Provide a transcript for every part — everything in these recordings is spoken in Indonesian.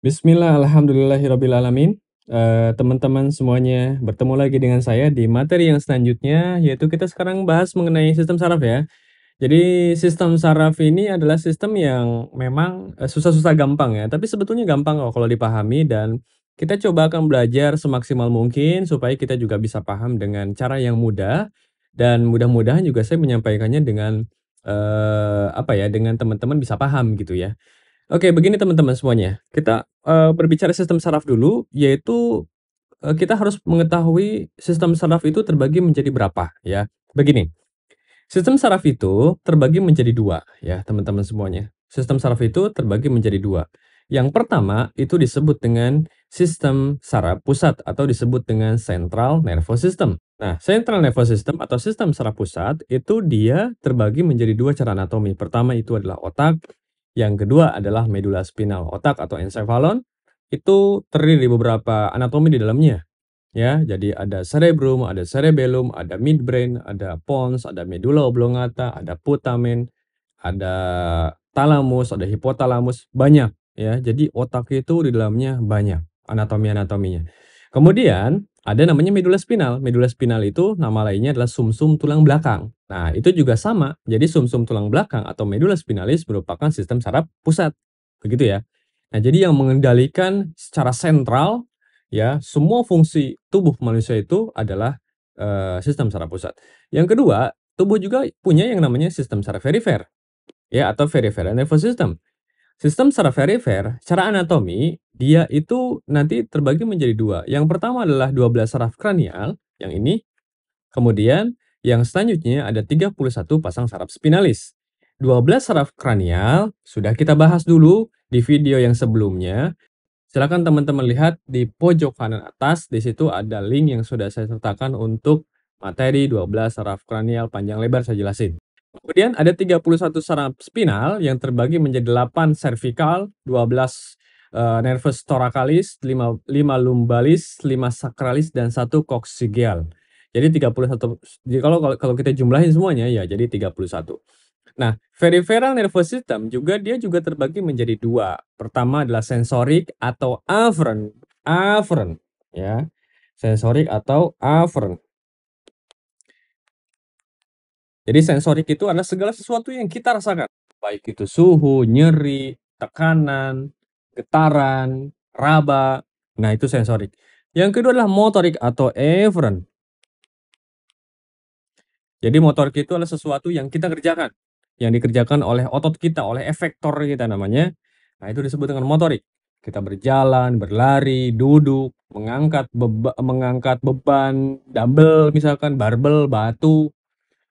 Bismillah, alhamdulillahirrabbilalamin. Eee, eh, teman-teman semuanya, bertemu lagi dengan saya di materi yang selanjutnya, yaitu kita sekarang bahas mengenai sistem saraf ya. Jadi sistem saraf ini adalah sistem yang memang eh, susah-susah gampang ya, tapi sebetulnya gampang kok kalau dipahami dan kita coba akan belajar semaksimal mungkin supaya kita juga bisa paham dengan cara yang mudah dan mudah-mudahan juga saya menyampaikannya dengan uh, apa ya, dengan teman-teman bisa paham gitu ya. Oke, begini teman-teman semuanya. Kita, uh, berbicara sistem saraf dulu, yaitu, uh, kita harus mengetahui sistem saraf itu terbagi menjadi berapa, ya. Begini, sistem saraf itu terbagi menjadi dua ya, teman-teman semuanya. Sistem saraf itu terbagi menjadi dua Yang pertama itu disebut dengan sistem saraf pusat atau disebut dengan central nervous system. Nah, central nervous system atau sistem saraf pusat itu dia terbagi menjadi dua cara anatomi. Pertama itu adalah otak, yang kedua adalah medula spinal otak atau encephalon itu terdiri dari beberapa anatomi di dalamnya. Ya, jadi ada cerebrum, ada cerebellum, ada midbrain, ada pons, ada medula oblongata, ada putamen, ada talamus, ada hipotalamus, banyak ya. Jadi otak itu di dalamnya banyak anatomi-anatominya. Kemudian ada namanya medula spinal. Medula spinal itu nama lainnya adalah sumsum -sum tulang belakang. Nah, itu juga sama. Jadi sumsum -sum tulang belakang atau medula spinalis merupakan sistem saraf pusat. Begitu ya. Nah, jadi yang mengendalikan secara sentral ya semua fungsi tubuh manusia itu adalah uh, sistem saraf pusat. Yang kedua, tubuh juga punya yang namanya sistem saraf perifer ya atau peripheral nervous system. Sistem saraf perifer, secara anatomi, dia itu nanti terbagi menjadi dua. Yang pertama adalah 12 saraf kranial, yang ini. Kemudian yang selanjutnya ada 31 pasang saraf spinalis. 12 saraf kranial sudah kita bahas dulu di video yang sebelumnya. Silakan teman-teman lihat di pojok kanan atas, di situ ada link yang sudah saya sertakan untuk materi 12 saraf kranial panjang lebar saya jelasin. Kemudian ada 31 saraf spinal yang terbagi menjadi 8 cervical, 12 uh, eh, nervus thoracalis, 5, 5 lumbalis, 5 sakralis dan 1 koksigial. Jadi 31 jadi kalau kalau kita jumlahin semuanya ya jadi 31. Nah, peripheral nervous system juga dia juga terbagi menjadi dua. Pertama adalah sensorik atau afferent, afferent ya. Sensorik atau afferent. Jadi sensorik itu adalah segala sesuatu yang kita rasakan, baik itu suhu, nyeri, tekanan, getaran, raba. Nah, itu sensorik. Yang kedua adalah motorik atau efferent. Jadi motorik itu adalah sesuatu yang kita kerjakan, yang dikerjakan oleh otot kita, oleh efektor kita namanya. Nah, itu disebut dengan motorik. Kita berjalan, berlari, duduk, mengangkat beba, mengangkat beban, dumbbell misalkan, barbel, batu,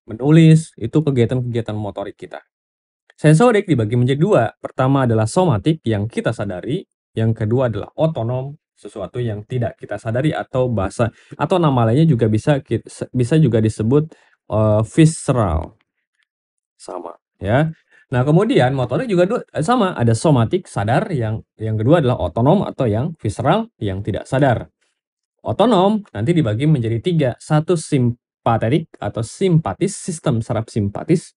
menulis, itu kegiatan-kegiatan motorik kita. Sensorik dibagi menjadi dua. Pertama adalah somatik yang kita sadari, yang kedua adalah otonom, sesuatu yang tidak kita sadari atau bahasa atau nama lainnya juga bisa bisa juga disebut uh, visceral. Sama, ya. Nah, kemudian motorik juga dua, eh, sama, ada somatik sadar yang yang kedua adalah otonom atau yang visceral yang tidak sadar. Otonom nanti dibagi menjadi tiga. Satu simp simpatetik atau simpatis, sistem saraf simpatis.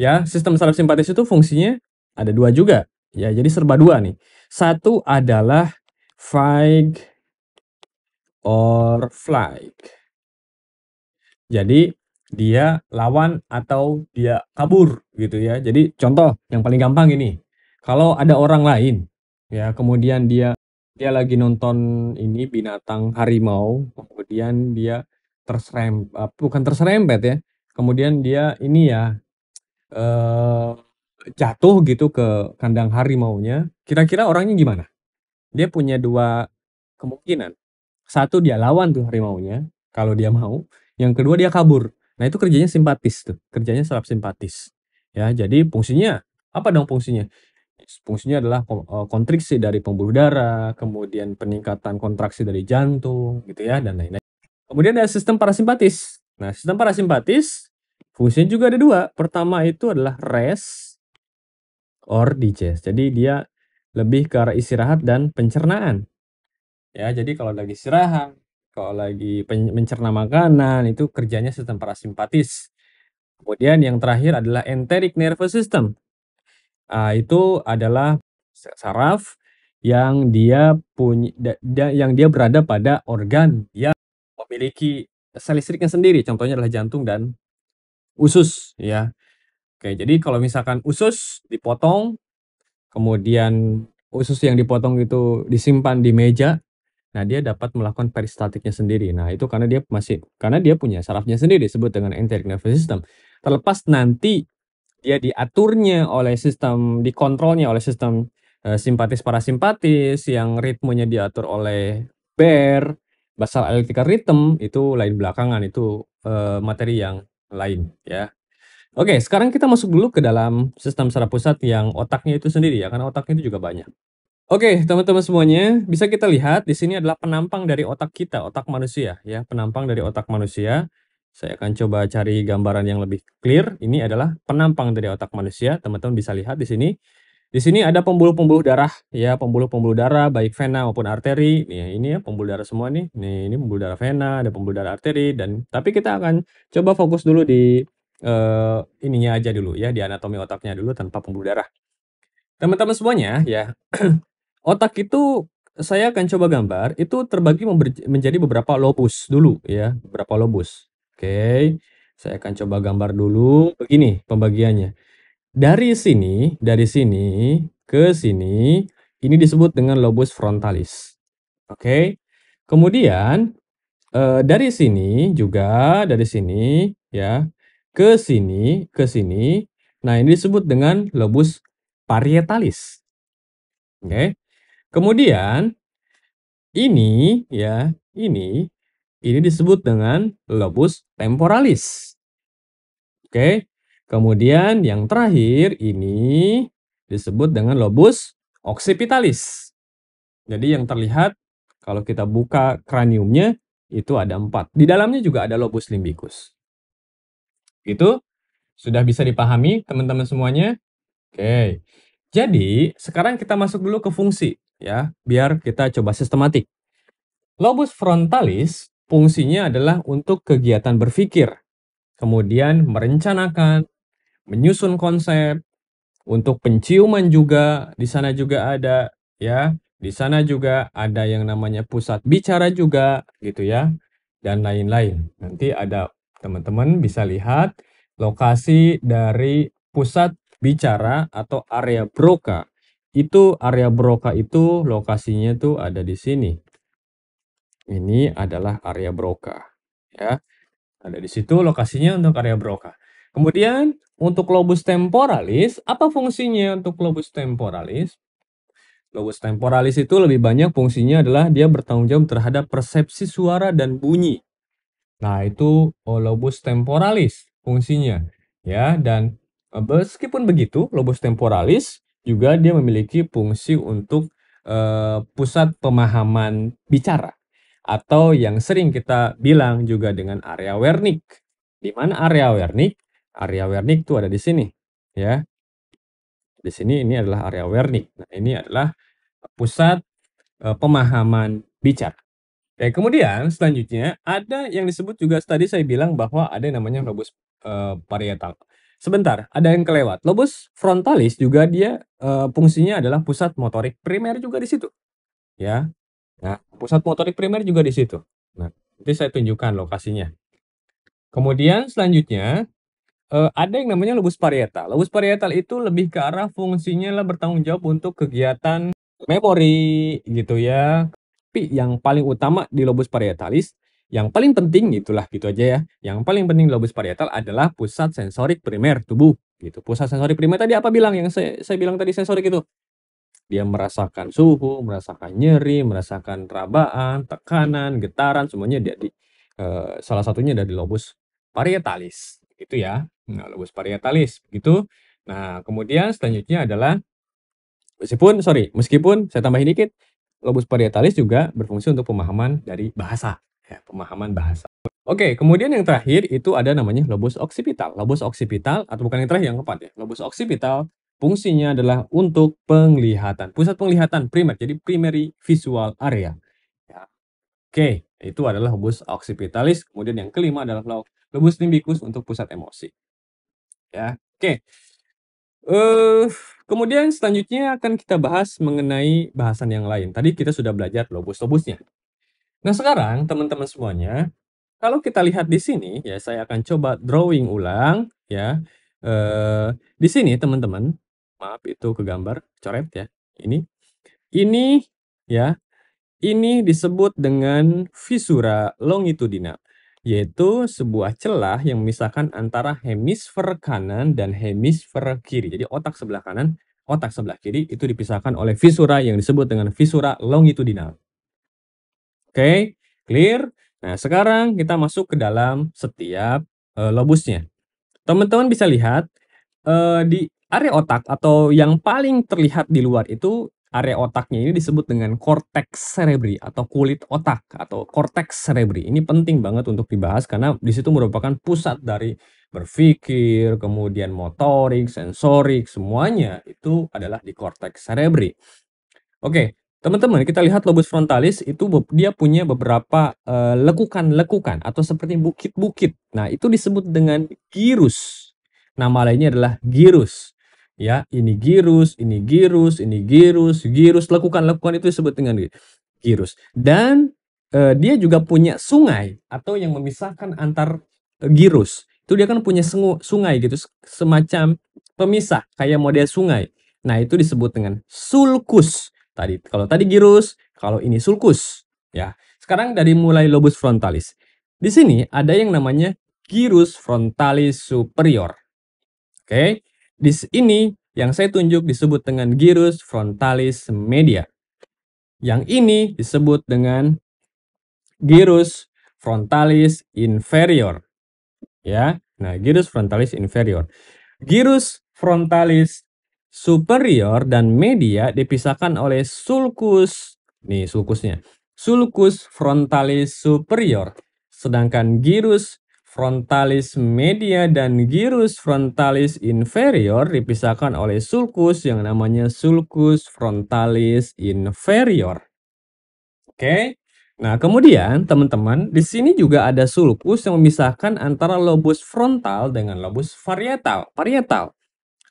Ya, sistem saraf simpatis itu fungsinya ada dua juga. Ya, jadi serba dua nih. Satu adalah fight or flight. Jadi dia lawan atau dia kabur gitu ya. Jadi contoh yang paling gampang ini. Kalau ada orang lain ya, kemudian dia dia lagi nonton ini binatang harimau, kemudian dia terserem eh, bukan terserempet ya kemudian dia ini ya uh, jatuh gitu ke kandang harimau-nya kira-kira orangnya gimana dia punya dua kemungkinan satu dia lawan tuh harimau-nya kalau dia mau yang kedua dia kabur nah itu kerjanya simpatis tuh kerjanya serap simpatis ya jadi fungsinya apa dong fungsinya fungsinya adalah eh, kontriksi dari pembuluh darah kemudian peningkatan kontraksi dari jantung gitu ya dan lain-lain Kemudian ada sistem parasimpatis. Nah, sistem parasimpatis fungsinya juga ada dua. Pertama itu adalah rest or digest. Jadi dia lebih ke arah istirahat dan pencernaan. Ya, jadi kalau lagi istirahat, kalau lagi mencerna makanan itu kerjanya sistem parasimpatis. Kemudian yang terakhir adalah enteric nervous system. Uh, itu adalah saraf yang dia punya yang dia berada pada organ yang memiliki sel listriknya sendiri. Contohnya adalah jantung dan usus ya. Oke, jadi kalau misalkan usus dipotong, kemudian usus yang dipotong itu disimpan di meja, nah dia dapat melakukan peristaltiknya sendiri. Nah, itu karena dia masih karena dia punya sarafnya sendiri disebut dengan enteric nervous system. Terlepas nanti dia diaturnya oleh sistem dikontrolnya oleh sistem eh, simpatis parasimpatis yang ritmenya diatur oleh bear Basal Electrical Rhythm itu lain belakangan itu uh, materi yang lain ya. Oke, sekarang kita masuk dulu ke dalam sistem saraf pusat yang otaknya itu sendiri ya, karena otaknya itu juga banyak. Oke, teman-teman semuanya, bisa kita lihat di sini adalah penampang dari otak kita, otak manusia ya, penampang dari otak manusia. Saya akan coba cari gambaran yang lebih clear. Ini adalah penampang dari otak manusia. Teman-teman bisa lihat di sini di sini ada pembuluh-pembuluh darah, ya pembuluh-pembuluh darah baik vena maupun arteri. Nih ini ya pembuluh darah semua nih. Nih ini pembuluh darah vena, ada pembuluh darah arteri dan tapi kita akan coba fokus dulu di eh, ininya aja dulu ya di anatomi otaknya dulu tanpa pembuluh darah. Teman-teman semuanya ya otak itu saya akan coba gambar itu terbagi menjadi beberapa lobus dulu ya beberapa lobus. Oke, saya akan coba gambar dulu begini pembagiannya. Dari sini, dari sini ke sini, ini disebut dengan lobus frontalis. Oke. Okay? Kemudian e, dari sini juga dari sini ya ke sini ke sini. Nah, ini disebut dengan lobus parietalis. Oke. Okay? Kemudian ini ya, ini ini disebut dengan lobus temporalis. Oke. Okay? Kemudian yang terakhir ini disebut dengan lobus occipitalis. Jadi yang terlihat kalau kita buka kraniumnya itu ada empat. Di dalamnya juga ada lobus limbikus. Itu sudah bisa dipahami teman-teman semuanya? Oke. Jadi sekarang kita masuk dulu ke fungsi ya, biar kita coba sistematik. Lobus frontalis fungsinya adalah untuk kegiatan berpikir, kemudian merencanakan, menyusun konsep, untuk penciuman juga di sana juga ada ya. Di sana juga ada yang namanya pusat bicara juga gitu ya dan lain-lain. Nanti ada teman-teman bisa lihat lokasi dari pusat bicara atau area broka. Itu area broka itu lokasinya tuh ada di sini. Ini adalah area broka ya. Ada di situ lokasinya untuk area broka. Kemudian untuk lobus temporalis, apa fungsinya untuk lobus temporalis? Lobus temporalis itu lebih banyak fungsinya adalah dia bertanggung jawab terhadap persepsi suara dan bunyi. Nah, itu oh, lobus temporalis fungsinya. Ya, dan eh, meskipun begitu, lobus temporalis juga dia memiliki fungsi untuk uh, pusat pemahaman bicara atau yang sering kita bilang juga dengan area Wernicke. Di mana area Wernicke area Wernicke itu ada di sini ya. Di sini ini adalah area Wernicke. Nah, ini adalah pusat e, pemahaman bicara. Oke, kemudian selanjutnya ada yang disebut juga tadi saya bilang bahwa ada yang namanya lobus e, parietal. Sebentar, ada yang kelewat. Lobus frontalis juga dia e, fungsinya adalah pusat motorik primer juga di situ. Ya. Nah, pusat motorik primer juga di situ. Nah, nanti saya tunjukkan lokasinya. Kemudian selanjutnya Uh, ada yang namanya lobus parietal. Lobus parietal itu lebih ke arah fungsinya lah bertanggung jawab untuk kegiatan memori gitu ya. Tapi yang paling utama di lobus parietalis, yang paling penting itulah, gitu aja ya, yang paling penting di lobus parietal adalah pusat sensorik primer tubuh gitu. Pusat sensorik primer tadi apa bilang yang saya saya bilang tadi sensorik itu? Dia merasakan suhu, merasakan nyeri, merasakan rabaan, tekanan, getaran, semuanya dia di uh, salah satunya ada di lobus parietalis. Itu ya, nah, lobus parietalis. Begitu. Nah, kemudian selanjutnya adalah meskipun sorry, meskipun saya tambahin dikit, lobus parietalis juga berfungsi untuk pemahaman dari bahasa, ya, pemahaman bahasa. Oke, kemudian yang terakhir itu ada namanya lobus oksipital. Lobus oksipital atau bukan yang terakhir yang keempat ya. Lobus oksipital fungsinya adalah untuk penglihatan, pusat penglihatan primer, jadi primary visual area. Ya. Oke, itu adalah lobus occipitalis. Kemudian yang kelima adalah lobus limbikus untuk pusat emosi. Ya, oke. Okay. Uh, eh, kemudian selanjutnya akan kita bahas mengenai bahasan yang lain. Tadi kita sudah belajar lobus-lobusnya. Nah sekarang teman-teman semuanya, kalau kita lihat di sini ya saya akan coba drawing ulang ya. Uh, di sini teman-teman, maaf itu ke gambar coret ya. Ini, ini ya, ini disebut dengan visura longitudinal yaitu sebuah celah yang memisahkan antara hemisfer kanan dan hemisfer kiri. Jadi otak sebelah kanan, otak sebelah kiri itu dipisahkan oleh visura yang disebut dengan visura longitudinal. Oke, okay, clear? Nah, sekarang kita masuk ke dalam setiap e, lobusnya. Teman-teman bisa lihat e, di area otak atau yang paling terlihat di luar itu Area otaknya ini disebut dengan cortex cerebri atau kulit otak atau cortex cerebri. Ini penting banget untuk dibahas karena di situ merupakan pusat dari berpikir, kemudian motorik, sensorik, semuanya itu adalah di cortex cerebri. Oke, teman-teman, kita lihat lobus frontalis itu dia punya beberapa eh, lekukan-lekukan uh, atau seperti bukit-bukit. Nah, itu disebut dengan gyrus. Nama lainnya adalah gyrus ya ini girus ini girus ini girus girus lakukan lakukan itu disebut dengan girus dan eh, dia juga punya sungai atau yang memisahkan antar eh, girus itu dia kan punya sengu, sungai gitu semacam pemisah kayak model sungai nah itu disebut dengan sulcus tadi kalau tadi girus kalau ini sulcus ya sekarang dari mulai lobus frontalis di sini ada yang namanya girus frontalis superior oke okay? Di ini yang saya tunjuk disebut dengan gyrus frontalis media. Yang ini disebut dengan gyrus frontalis inferior. Ya, nah gyrus frontalis inferior. Gyrus frontalis superior dan media dipisahkan oleh sulcus. Nih sulcusnya, Sulcus frontalis superior. Sedangkan gyrus Frontalis media dan gyrus frontalis inferior dipisahkan oleh sulcus yang namanya sulcus frontalis inferior. Oke. Nah, kemudian teman-teman, di sini juga ada sulcus yang memisahkan antara lobus frontal dengan lobus varietal. Varietal.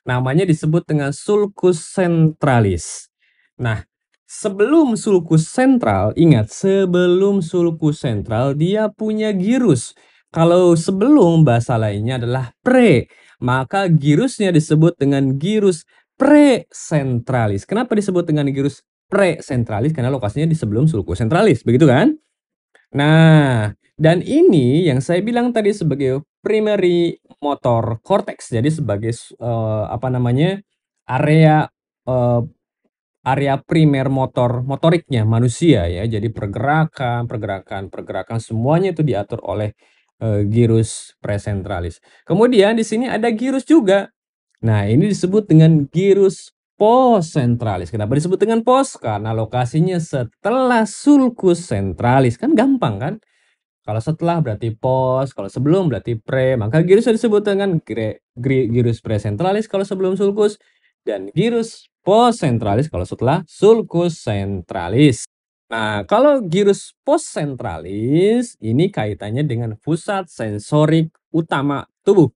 Namanya disebut dengan sulcus centralis. Nah, Sebelum sulcus sentral, ingat sebelum sulcus sentral dia punya gyrus kalau sebelum bahasa lainnya adalah pre, maka girusnya disebut dengan girus presentralis. Kenapa disebut dengan girus presentralis? Karena lokasinya di sebelum sulku sentralis, begitu kan? Nah, dan ini yang saya bilang tadi sebagai primary motor cortex, jadi sebagai uh, apa namanya area uh, area primer motor motoriknya manusia ya jadi pergerakan pergerakan pergerakan semuanya itu diatur oleh e, gyrus presentralis. Kemudian di sini ada girus juga. Nah, ini disebut dengan girus pos Kenapa disebut dengan pos? Karena lokasinya setelah sulcus sentralis. Kan gampang kan? Kalau setelah berarti pos, kalau sebelum berarti pre. Maka girus disebut dengan girus presentralis kalau sebelum sulcus dan girus pos kalau setelah sulcus sentralis. Nah, kalau gyrus postcentralis ini kaitannya dengan pusat sensorik utama tubuh.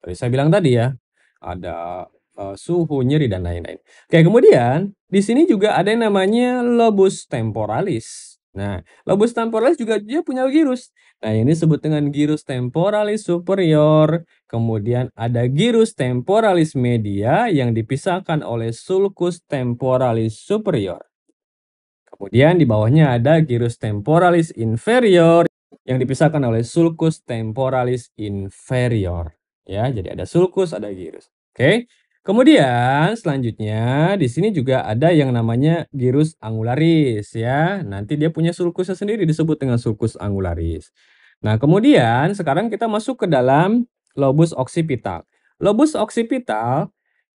Tadi saya bilang tadi ya, ada uh, suhu, nyeri dan lain-lain. Oke, kemudian di sini juga ada yang namanya lobus temporalis. Nah, lobus temporalis juga dia punya gyrus. Nah, ini disebut dengan gyrus temporalis superior. Kemudian ada gyrus temporalis media yang dipisahkan oleh sulcus temporalis superior. Kemudian di bawahnya ada gyrus temporalis inferior yang dipisahkan oleh sulcus temporalis inferior. Ya, jadi ada sulcus, ada gyrus. Oke. Kemudian selanjutnya di sini juga ada yang namanya gyrus angularis ya. Nanti dia punya sulcusnya sendiri disebut dengan sulcus angularis. Nah, kemudian sekarang kita masuk ke dalam lobus oksipital. Lobus oksipital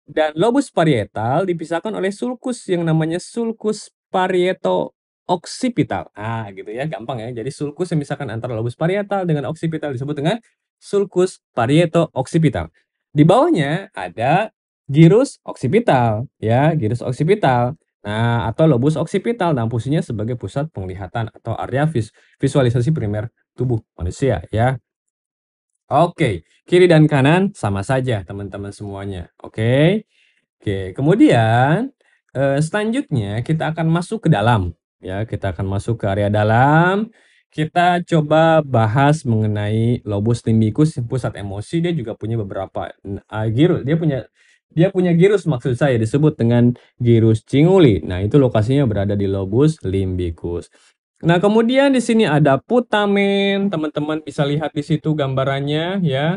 dan lobus parietal dipisahkan oleh sulcus yang namanya sulcus parieto occipital Ah, gitu ya, gampang ya. Jadi sulkus yang misalkan antara lobus parietal dengan occipital disebut dengan sulkus parieto occipital Di bawahnya ada gyrus occipital, ya, gyrus occipital. Nah, atau lobus occipital dan fungsinya sebagai pusat penglihatan atau area vis visualisasi primer tubuh manusia, ya. Oke, kiri dan kanan sama saja teman-teman semuanya. Oke. Oke, kemudian Eh, selanjutnya kita akan masuk ke dalam, ya. Kita akan masuk ke area dalam, kita coba bahas mengenai lobus limbikus pusat emosi. Dia juga punya beberapa, uh, eh, girus dia punya dia punya girus maksud saya, disebut dengan girus cinguli. Nah, itu lokasinya berada di lobus limbikus. Nah, kemudian di sini ada putamen, teman-teman bisa lihat di situ gambarannya, ya.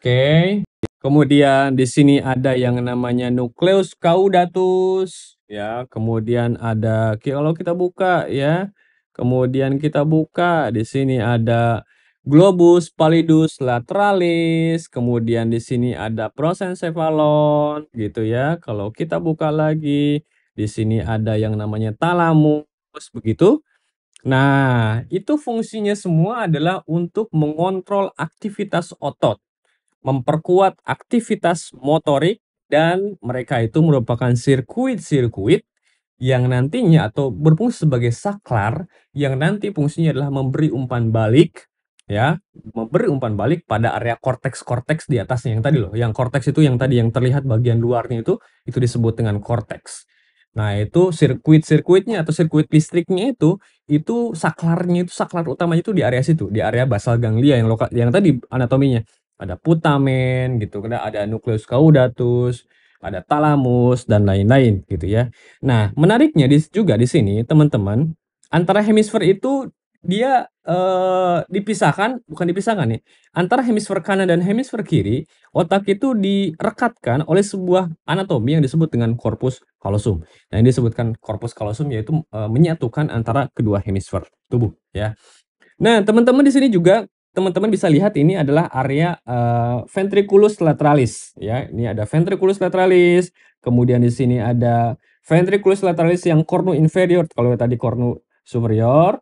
Oke. Kemudian di sini ada yang namanya nukleus caudatus ya. Kemudian ada kalau kita buka ya. Kemudian kita buka di sini ada globus pallidus lateralis, kemudian di sini ada prosencephalon gitu ya. Kalau kita buka lagi di sini ada yang namanya talamus begitu. Nah, itu fungsinya semua adalah untuk mengontrol aktivitas otot memperkuat aktivitas motorik dan mereka itu merupakan sirkuit-sirkuit yang nantinya atau berfungsi sebagai saklar yang nanti fungsinya adalah memberi umpan balik ya memberi umpan balik pada area korteks-korteks di atasnya yang tadi loh yang korteks itu yang tadi yang terlihat bagian luarnya itu itu disebut dengan korteks nah itu sirkuit-sirkuitnya atau sirkuit listriknya itu itu saklarnya itu saklar utamanya itu di area situ di area basal ganglia yang lokal yang tadi anatominya ada putamen gitu, kan, ada nukleus caudatus, ada talamus dan lain-lain gitu ya. Nah, menariknya juga di sini teman-teman, antara hemisfer itu dia eh, dipisahkan, bukan dipisahkan nih, antara hemisfer kanan dan hemisfer kiri, otak itu direkatkan oleh sebuah anatomi yang disebut dengan korpus kalosum. Nah, ini disebutkan korpus kalosum yaitu eh, menyatukan antara kedua hemisfer tubuh ya. Nah, teman-teman di sini juga teman-teman bisa lihat ini adalah area uh, ventriculus lateralis ya. Ini ada ventriculus lateralis, kemudian di sini ada ventriculus lateralis yang cornu inferior kalau tadi cornu superior.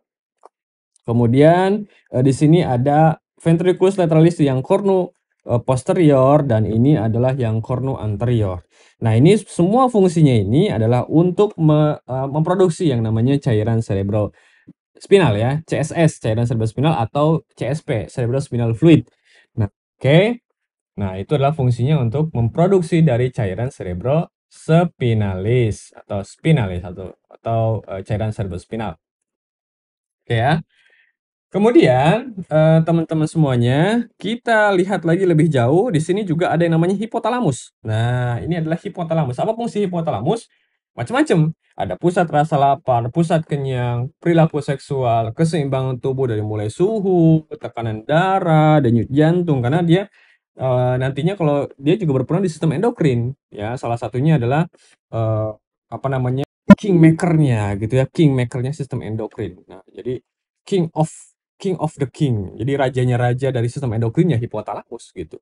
Kemudian uh, di sini ada ventriculus lateralis yang cornu eh, posterior dan ini adalah yang cornu anterior. Nah, ini semua fungsinya ini adalah untuk me, uh, memproduksi yang namanya cairan cerebral spinal ya, CSS, cairan spinal atau CSP, spinal fluid. Nah, oke. Okay. Nah, itu adalah fungsinya untuk memproduksi dari cairan cerebro spinalis atau spinalis atau atau e, cairan cerebrospinal. Oke okay, ya. Kemudian eh, teman-teman semuanya kita lihat lagi lebih jauh di sini juga ada yang namanya hipotalamus. Nah ini adalah hipotalamus. Apa fungsi hipotalamus? macam-macam. Ada pusat rasa lapar, pusat kenyang, perilaku seksual, keseimbangan tubuh dari mulai suhu, tekanan darah, denyut jantung karena dia e, nantinya kalau dia juga berperan di sistem endokrin ya. Salah satunya adalah e, apa namanya? king makernya gitu ya, king makernya sistem endokrin. Nah, jadi king of king of the king. Jadi rajanya raja dari sistem endokrinnya hipotalamus gitu.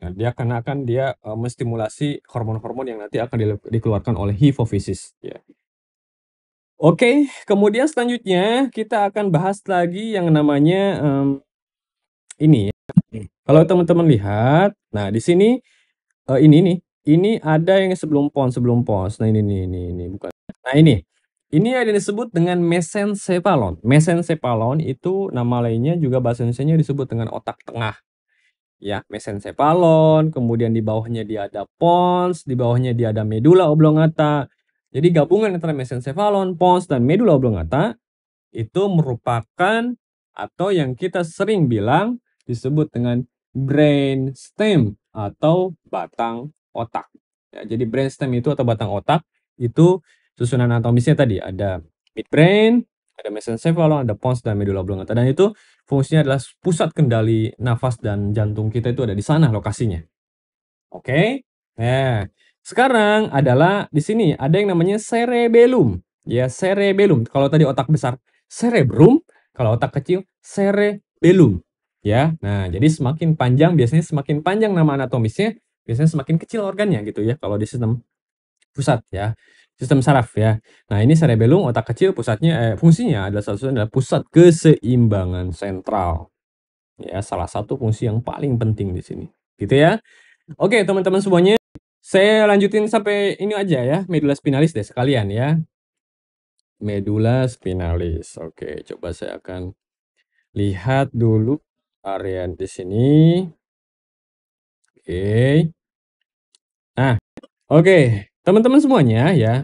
Nah, dia karena akan dia uh, menstimulasi hormon-hormon yang nanti akan di, dikeluarkan oleh hipofisis ya. Oke, kemudian selanjutnya kita akan bahas lagi yang namanya um, ini. Kalau teman-teman lihat, nah di sini uh, ini nih, ini ada yang sebelum pons, sebelum pons. Nah ini ini ini, ini bukan. Nah ini, ini ada disebut dengan mesencephalon. Mesencephalon itu nama lainnya juga bahasa indonesia disebut dengan otak tengah ya mesensepalon, kemudian di bawahnya dia ada pons, di bawahnya dia ada medula oblongata. Jadi gabungan antara mesensepalon, pons, dan medula oblongata itu merupakan atau yang kita sering bilang disebut dengan brain stem atau batang otak. Ya, jadi stem itu atau batang otak itu susunan anatomisnya tadi ada midbrain, ada mesencephalon, ada pons dan medula oblongata dan itu fungsinya adalah pusat kendali nafas dan jantung kita itu ada di sana lokasinya. Oke. Okay? Nah, sekarang adalah di sini ada yang namanya cerebellum. Ya, cerebellum. Kalau tadi otak besar cerebrum, kalau otak kecil cerebellum. Ya. Nah, jadi semakin panjang biasanya semakin panjang nama anatomisnya, biasanya semakin kecil organnya gitu ya kalau di sistem pusat ya sistem saraf ya. Nah, ini cerebellum otak kecil pusatnya eh, fungsinya adalah satu adalah pusat keseimbangan sentral. Ya, salah satu fungsi yang paling penting di sini. Gitu ya. Oke, teman-teman semuanya, saya lanjutin sampai ini aja ya, medula spinalis deh sekalian ya. Medula spinalis. Oke, coba saya akan lihat dulu area di sini. Oke. Nah, oke. Teman-teman semuanya ya,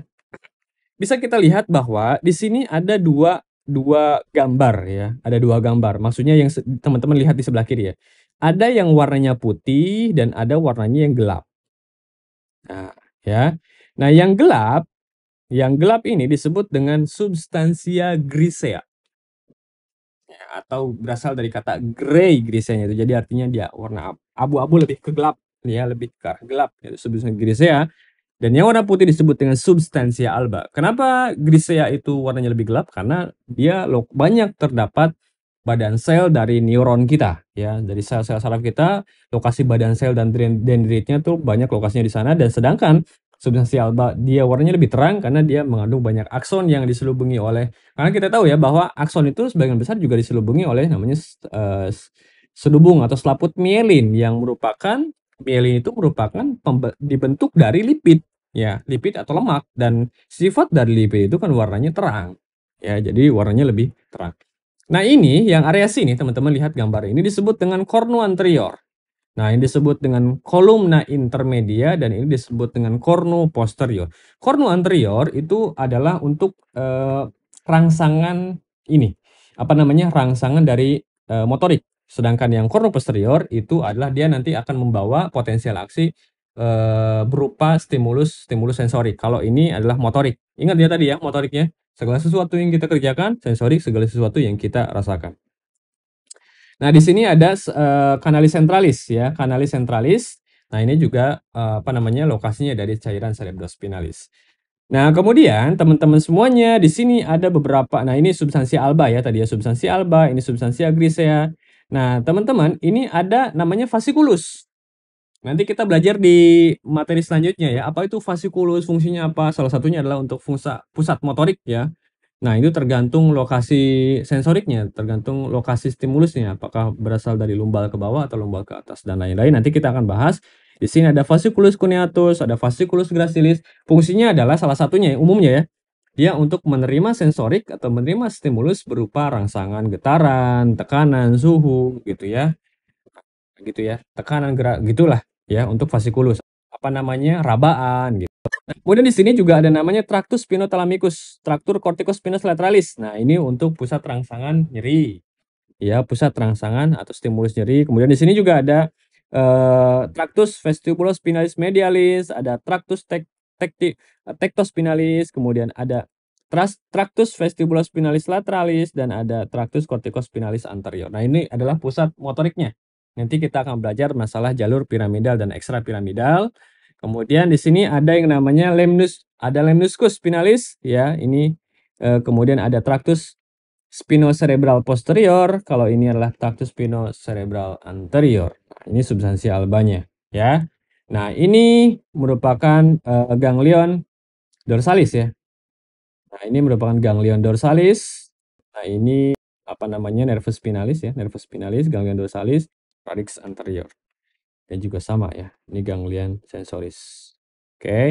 bisa kita lihat bahwa di sini ada dua dua gambar ya, ada dua gambar. Maksudnya yang teman-teman lihat di sebelah kiri ya. Ada yang warnanya putih dan ada warnanya yang gelap. Nah, ya. Nah, yang gelap yang gelap ini disebut dengan substansia grisea ya, atau berasal dari kata grey grisea itu jadi artinya dia warna abu-abu lebih ke gelap ya lebih ke gelap itu substansia grisea dan yang warna putih disebut dengan substansia alba. Kenapa grisea itu warnanya lebih gelap? Karena dia banyak terdapat badan sel dari neuron kita ya dari sel-sel saraf kita lokasi badan sel dan dendritnya tuh banyak lokasinya di sana dan sedangkan substansia alba dia warnanya lebih terang karena dia mengandung banyak akson yang diselubungi oleh karena kita tahu ya bahwa akson itu sebagian besar juga diselubungi oleh namanya uh, eh, selubung atau selaput mielin yang merupakan Mielin itu merupakan dibentuk dari lipid, ya, lipid atau lemak dan sifat dari lipid itu kan warnanya terang. Ya, jadi warnanya lebih terang. Nah, ini yang area sini teman-teman lihat gambar ini disebut dengan cornu anterior. Nah, ini disebut dengan kolumna intermedia dan ini disebut dengan cornu posterior. Cornu anterior itu adalah untuk eh, rangsangan ini, apa namanya? rangsangan dari eh, motorik. Sedangkan yang korno posterior itu adalah dia nanti akan membawa potensial aksi e, berupa stimulus stimulus sensorik. Kalau ini adalah motorik. Ingat ya tadi ya motoriknya segala sesuatu yang kita kerjakan, sensorik segala sesuatu yang kita rasakan. Nah, di sini ada e, kanalis sentralis ya, kanalis sentralis. Nah, ini juga e, apa namanya lokasinya dari cairan cerebrospinalis. Nah, kemudian teman-teman semuanya di sini ada beberapa. Nah, ini substansi alba ya tadi ya, substansi alba, ini substansi agrisea, Nah, teman-teman, ini ada namanya fasikulus. Nanti kita belajar di materi selanjutnya ya, apa itu fasikulus, fungsinya apa. Salah satunya adalah untuk fungsi pusat motorik ya. Nah, itu tergantung lokasi sensoriknya, tergantung lokasi stimulusnya, apakah berasal dari lumbal ke bawah atau lumbal ke atas dan lain-lain. Nanti kita akan bahas. Di sini ada fasikulus cuneatus, ada fasikulus gracilis. Fungsinya adalah salah satunya umumnya ya, dia ya, untuk menerima sensorik atau menerima stimulus berupa rangsangan getaran, tekanan, suhu gitu ya. Gitu ya, tekanan gerak gitulah ya untuk fasikulus. Apa namanya? rabaan gitu. kemudian di sini juga ada namanya traktus spinotalamicus, traktur corticus spinus lateralis. Nah, ini untuk pusat rangsangan nyeri. Ya, pusat rangsangan atau stimulus nyeri. Kemudian di sini juga ada eh, traktus vestibulospinalis medialis, ada traktus tek tekti, eh, tektos spinalis, kemudian ada tractus vestibular spinalis lateralis, dan ada tractus corticospinalis spinalis anterior. Nah, ini adalah pusat motoriknya. Nanti kita akan belajar masalah jalur piramidal dan ekstra piramidal. Kemudian di sini ada yang namanya lemnus, ada lemniscus spinalis, ya, ini e, kemudian ada tractus spinocerebral posterior, kalau ini adalah tractus spinocerebral anterior. Nah, ini substansi albanya, ya. Nah, ini merupakan uh, ganglion dorsalis ya. Nah, ini merupakan ganglion dorsalis. Nah, ini apa namanya nervus spinalis ya, nervus spinalis, ganglion dorsalis, radix anterior. Dan juga sama ya, ini ganglion sensoris. Oke. Okay.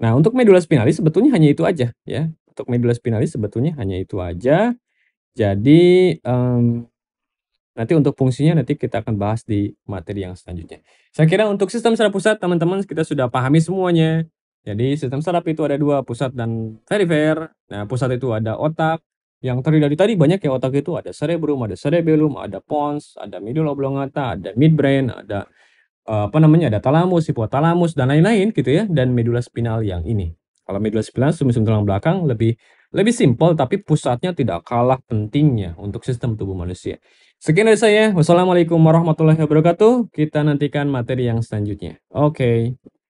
Nah, untuk medula spinalis sebetulnya hanya itu aja ya. Untuk medula spinalis sebetulnya hanya itu aja. Jadi um, Nanti untuk fungsinya nanti kita akan bahas di materi yang selanjutnya. Saya kira untuk sistem saraf pusat teman-teman kita sudah pahami semuanya. Jadi sistem saraf itu ada dua, pusat dan perifer. Nah, pusat itu ada otak. Yang terdiri dari tadi banyak ya otak itu ada cerebrum, ada cerebellum, ada pons, ada medulla oblongata, ada midbrain, ada eh, apa namanya ada talamus, hipotalamus dan lain-lain gitu ya dan medula spinal yang ini. Kalau medula spinal sumsum tulang belakang lebih lebih simpel tapi pusatnya tidak kalah pentingnya untuk sistem tubuh manusia. Sekian dari saya. Wassalamualaikum warahmatullahi wabarakatuh. Kita nantikan materi yang selanjutnya. Oke. Okay.